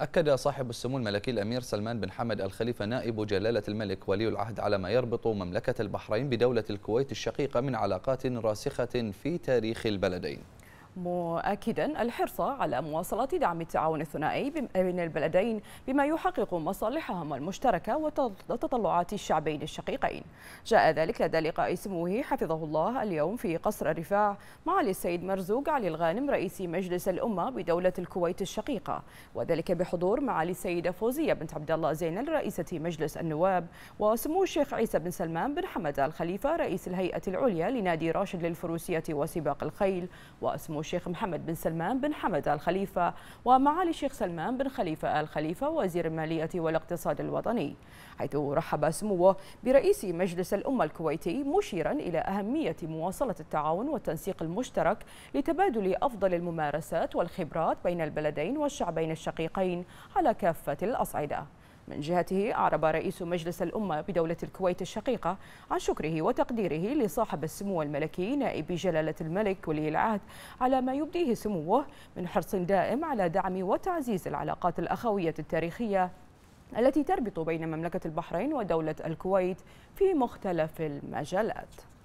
أكد صاحب السمو الملكي الأمير سلمان بن حمد الخليفة نائب جلالة الملك ولي العهد على ما يربط مملكة البحرين بدولة الكويت الشقيقة من علاقات راسخة في تاريخ البلدين مؤكدا الحرص على مواصلة دعم التعاون الثنائي بين البلدين بما يحقق مصالحهما المشتركة وتطلعات الشعبين الشقيقين جاء ذلك لدى لقاء سموه حفظه الله اليوم في قصر الرفاع مع السيد مرزوق علي الغانم رئيس مجلس الأمة بدولة الكويت الشقيقة وذلك بحضور معالي السيدة فوزية بنت عبد الله زينل رئيسة مجلس النواب وسمو الشيخ عيسى بن سلمان بن حمد الخليفة رئيس الهيئة العليا لنادي راشد للفروسية وسباق الخيل وسمو الشيخ محمد بن سلمان بن حمد آل خليفة ومعالي الشيخ سلمان بن خليفة آل خليفة وزير المالية والاقتصاد الوطني حيث رحب سموه برئيس مجلس الأمة الكويتي مشيرا إلى أهمية مواصلة التعاون والتنسيق المشترك لتبادل أفضل الممارسات والخبرات بين البلدين والشعبين الشقيقين على كافة الأصعدة من جهته أعرب رئيس مجلس الأمة بدولة الكويت الشقيقة عن شكره وتقديره لصاحب السمو الملكي نائب جلالة الملك ولي العهد على ما يبديه سموه من حرص دائم على دعم وتعزيز العلاقات الأخوية التاريخية التي تربط بين مملكة البحرين ودولة الكويت في مختلف المجالات